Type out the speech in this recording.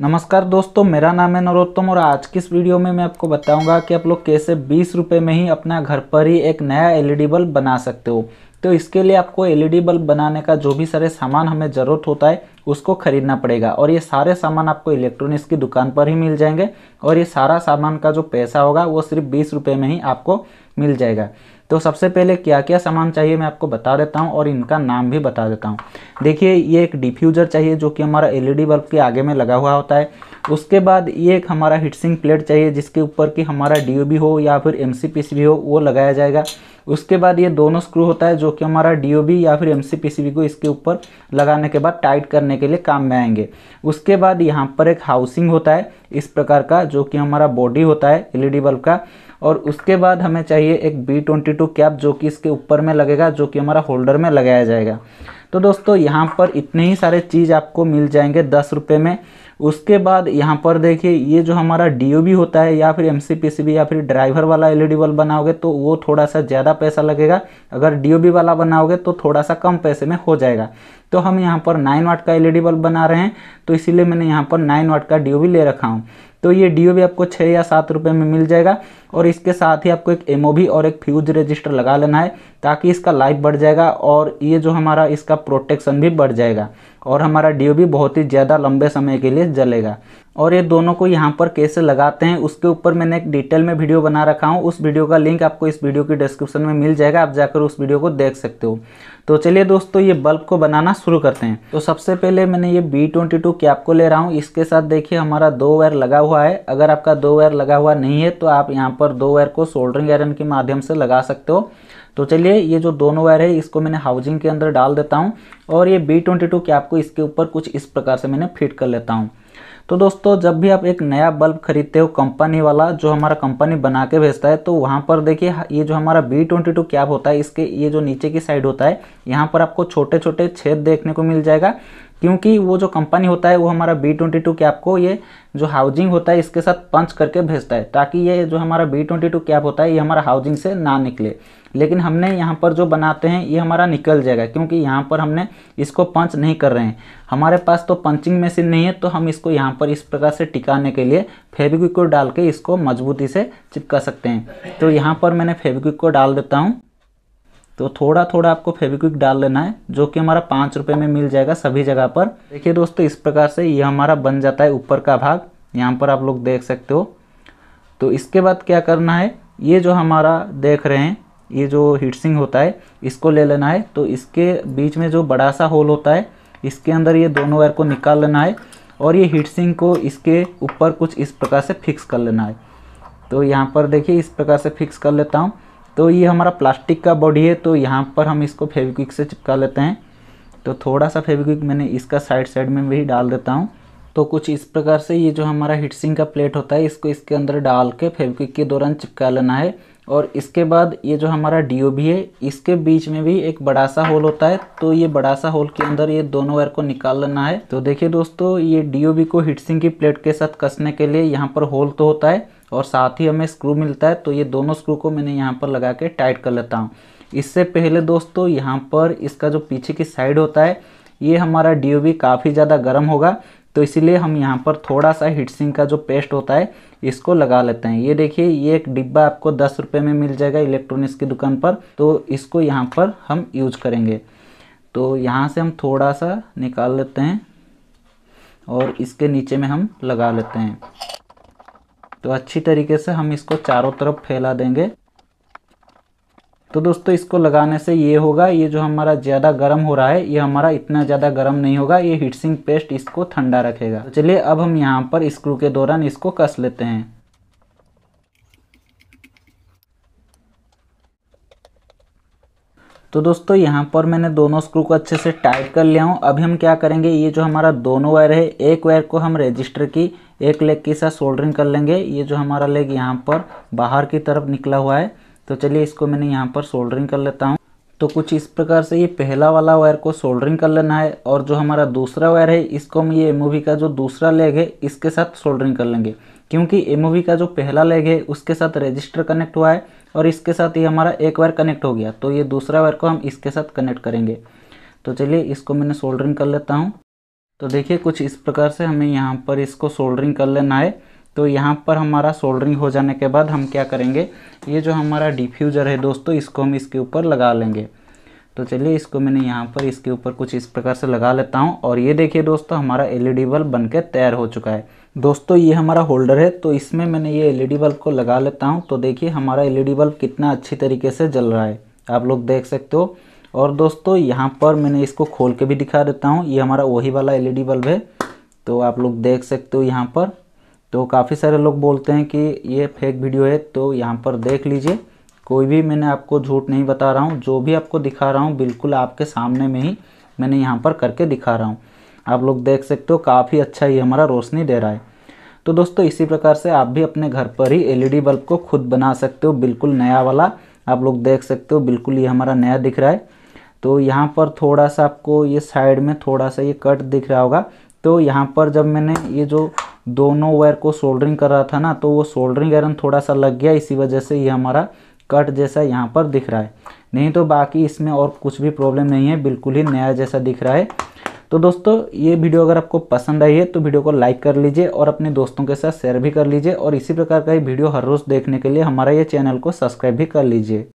नमस्कार दोस्तों मेरा नाम है नरोत्तम और आज की इस वीडियो में मैं आपको बताऊंगा कि आप लोग कैसे बीस रुपये में ही अपना घर पर ही एक नया एलईडी बल्ब बना सकते हो तो इसके लिए आपको एलईडी बल्ब बनाने का जो भी सारे सामान हमें ज़रूरत होता है उसको ख़रीदना पड़ेगा और ये सारे सामान आपको इलेक्ट्रॉनिक्स की दुकान पर ही मिल जाएंगे और ये सारा सामान का जो पैसा होगा वो सिर्फ बीस रुपये में ही आपको मिल जाएगा तो सबसे पहले क्या क्या सामान चाहिए मैं आपको बता देता हूँ और इनका नाम भी बता देता हूँ देखिए ये एक डिफ्यूज़र चाहिए जो कि हमारा एलईडी बल्ब के आगे में लगा हुआ होता है उसके बाद ये एक हमारा हिटसिंग प्लेट चाहिए जिसके ऊपर कि हमारा डी हो या फिर एम हो वो लगाया जाएगा उसके बाद ये दोनों स्क्रू होता है जो कि हमारा डी या फिर एम को इसके ऊपर लगाने के बाद टाइट करने के लिए काम में आएंगे उसके बाद यहाँ पर एक हाउसिंग होता है इस प्रकार का जो कि हमारा बॉडी होता है एलईडी बल्ब का और उसके बाद हमें चाहिए एक बी ट्वेंटी टू कैप जो कि इसके ऊपर में लगेगा जो कि हमारा होल्डर में लगाया जाएगा तो दोस्तों यहाँ पर इतने ही सारे चीज़ आपको मिल जाएंगे दस रुपये में उसके बाद यहाँ पर देखिए ये जो हमारा डी होता है या फिर एम या फिर ड्राइवर वाला एल e बल्ब बनाओगे तो वो थोड़ा सा ज़्यादा पैसा लगेगा अगर डी वाला बनाओगे तो थोड़ा सा कम पैसे में हो जाएगा तो हम यहाँ पर नाइन वाट का एल e बल्ब बना रहे हैं तो इसीलिए मैंने यहाँ पर नाइन वाट का डी ले रखा हूँ तो ये डी भी आपको छः या सात रुपये में मिल जाएगा और इसके साथ ही आपको एक एम और एक फ्यूज रजिस्टर लगा लेना है ताकि इसका लाइफ बढ़ जाएगा और ये जो हमारा इसका प्रोटेक्शन भी बढ़ जाएगा और हमारा डी बहुत ही ज़्यादा लंबे समय के लिए जलेगा और ये दोनों को यहाँ पर कैसे लगाते हैं उसके ऊपर मैंने एक डिटेल में वीडियो बना रखा हूँ उस वीडियो का लिंक आपको इस वीडियो की डिस्क्रिप्शन में मिल जाएगा आप जाकर उस वीडियो को देख सकते हो तो चलिए दोस्तों ये बल्ब को बनाना शुरू करते हैं तो सबसे पहले मैंने ये बी ट्वेंटी टू कैप को ले रहा हूँ इसके साथ देखिए हमारा दो वायर लगा हुआ है अगर आपका दो वायर लगा हुआ नहीं है तो आप यहाँ पर दो वायर को सोल्डरिंग आयरन के माध्यम से लगा सकते हो तो चलिए ये जो दोनों वायर है इसको मैंने हाउसिंग के अंदर डाल देता हूँ और ये बी ट्वेंटी टू कैप को इसके ऊपर कुछ इस प्रकार से मैंने फिट कर लेता हूँ तो दोस्तों जब भी आप एक नया बल्ब खरीदते हो कंपनी वाला जो हमारा कंपनी बना के भेजता है तो वहाँ पर देखिए ये जो हमारा बी ट्वेंटी टू कैब होता है इसके ये जो नीचे की साइड होता है यहाँ पर आपको छोटे छोटे छेद देखने को मिल जाएगा क्योंकि वो जो कंपनी होता है वो हमारा बी ट्वेंटी टू कैप को ये जो हाउसिंग होता है इसके साथ पंच करके भेजता है ताकि ये जो हमारा बी ट्वेंटी टू कैप होता है ये हमारा हाउसिंग से ना निकले लेकिन हमने यहाँ पर जो बनाते हैं ये हमारा निकल जाएगा क्योंकि यहाँ पर हमने इसको पंच नहीं कर रहे हैं हमारे पास तो पंचिंग मशीन नहीं है तो हम इसको यहाँ पर इस प्रकार से टिकाने के लिए फेविक्विक को डाल के इसको मजबूती से चिपका सकते हैं तो यहाँ पर मैंने फेविक्विक को डाल देता हूँ तो थोड़ा थोड़ा आपको फेविक्विक डाल लेना है जो कि हमारा पाँच रुपये में मिल जाएगा सभी जगह पर देखिए दोस्तों इस प्रकार से ये हमारा बन जाता है ऊपर का भाग यहाँ पर आप लोग देख सकते हो तो इसके बाद क्या करना है ये जो हमारा देख रहे हैं ये जो हीटसिंग होता है इसको ले लेना है तो इसके बीच में जो बड़ा सा होल होता है इसके अंदर ये दोनों वायर को निकाल लेना है और ये हीटसिंग को इसके ऊपर कुछ इस प्रकार से फिक्स कर लेना है तो यहाँ पर देखिए इस प्रकार से फिक्स कर लेता हूँ तो ये हमारा प्लास्टिक का बॉडी है तो यहाँ पर हम इसको फेविक्विक से चिपका लेते हैं तो थोड़ा सा फेविक्विक मैंने इसका साइड साइड में भी डाल देता हूँ तो कुछ इस प्रकार से ये जो हमारा हिटसिंग का प्लेट होता है इसको इसके अंदर डाल के फेविक्विक के दौरान चिपका लेना है और इसके बाद ये जो हमारा डी है इसके बीच में भी एक बड़ा सा होल होता है तो ये बड़ा सा होल के अंदर ये दोनों वायर को निकाल लेना है तो देखिए दोस्तों ये डी को हिटसिंग की प्लेट के साथ कसने के लिए यहाँ पर होल तो होता है और साथ ही हमें स्क्रू मिलता है तो ये दोनों स्क्रू को मैंने यहाँ पर लगा के टाइट कर लेता हूँ इससे पहले दोस्तों यहाँ पर इसका जो पीछे की साइड होता है ये हमारा डी काफ़ी ज़्यादा गर्म होगा तो इसीलिए हम यहाँ पर थोड़ा सा हिटसिंग का जो पेस्ट होता है इसको लगा लेते हैं ये देखिए ये एक डिब्बा आपको दस रुपये में मिल जाएगा इलेक्ट्रॉनिक्स की दुकान पर तो इसको यहाँ पर हम यूज करेंगे तो यहाँ से हम थोड़ा सा निकाल लेते हैं और इसके नीचे में हम लगा लेते हैं तो अच्छी तरीके से हम इसको चारों तरफ फैला देंगे तो दोस्तों इसको लगाने से ये होगा ये जो हमारा ज़्यादा गर्म हो रहा है ये हमारा इतना ज़्यादा गर्म नहीं होगा ये हीटसिंग पेस्ट इसको ठंडा रखेगा तो चलिए अब हम यहाँ पर स्क्रू के दौरान इसको कस लेते हैं तो दोस्तों यहाँ पर मैंने दोनों स्क्रू को अच्छे से टाइट कर लिया हूँ अभी हम क्या करेंगे ये जो हमारा दोनों वायर है एक वायर को हम रजिस्टर की एक लेग के साथ सोल्डरिंग कर लेंगे ये जो हमारा लेग यहाँ पर बाहर की तरफ निकला हुआ है तो चलिए इसको मैंने यहाँ पर सोल्डरिंग कर लेता हूँ तो कुछ इस प्रकार से ये पहला वाला वायर को सोल्डरिंग कर लेना है और जो हमारा दूसरा वायर है इसको हम ये एम का जो दूसरा लेग है इसके साथ सोल्डरिंग कर लेंगे क्योंकि एम का जो पहला लेग है उसके साथ रजिस्टर कनेक्ट हुआ है और इसके साथ ये हमारा एक वायर कनेक्ट हो गया तो ये दूसरा वायर को हम इसके साथ कनेक्ट करेंगे तो चलिए इसको मैंने सोल्डरिंग कर लेता हूँ तो देखिए कुछ इस प्रकार से हमें यहाँ पर इसको सोल्डरिंग कर लेना है तो यहाँ पर हमारा सोल्डरिंग हो जाने के बाद हम क्या करेंगे ये जो हमारा डिफ्यूज़र है दोस्तों इसको हम इसके ऊपर लगा लेंगे तो चलिए इसको मैंने यहाँ पर इसके ऊपर कुछ इस प्रकार से लगा लेता हूँ और ये देखिए दोस्तों हमारा एलईडी बल्ब बनकर तैयार हो चुका है दोस्तों ये हमारा होल्डर है तो इसमें मैंने ये एलईडी बल्ब को लगा लेता हूँ तो देखिए हमारा एलईडी बल्ब कितना अच्छी तरीके से जल रहा है आप लोग देख सकते हो और दोस्तों यहाँ पर मैंने इसको खोल के भी दिखा देता हूँ ये हमारा वही वाला एल बल्ब है तो आप लोग देख सकते हो यहाँ पर तो काफ़ी सारे लोग बोलते हैं कि ये फेक वीडियो है तो यहाँ पर देख लीजिए कोई भी मैंने आपको झूठ नहीं बता रहा हूँ जो भी आपको दिखा रहा हूँ बिल्कुल आपके सामने में ही मैंने यहाँ पर करके दिखा रहा हूँ आप लोग देख सकते हो काफ़ी अच्छा ये हमारा रोशनी दे रहा है तो दोस्तों इसी प्रकार से आप भी अपने घर पर ही एलईडी बल्ब e को खुद बना सकते हो बिल्कुल नया वाला आप लोग देख सकते हो बिल्कुल ये हमारा नया दिख रहा है तो यहाँ पर थोड़ा सा आपको ये साइड में थोड़ा सा ये कट दिख रहा होगा तो यहाँ पर जब मैंने ये जो दोनों वायर को सोल्डरिंग कर रहा था ना तो वो सोल्डरिंग आयरन थोड़ा सा लग गया इसी वजह से ये हमारा कट जैसा यहाँ पर दिख रहा है नहीं तो बाकी इसमें और कुछ भी प्रॉब्लम नहीं है बिल्कुल ही नया जैसा दिख रहा है तो दोस्तों ये वीडियो अगर आपको पसंद आई है तो वीडियो को लाइक कर लीजिए और अपने दोस्तों के साथ शेयर भी कर लीजिए और इसी प्रकार का ही वीडियो हर रोज़ देखने के लिए हमारा ये चैनल को सब्सक्राइब भी कर लीजिए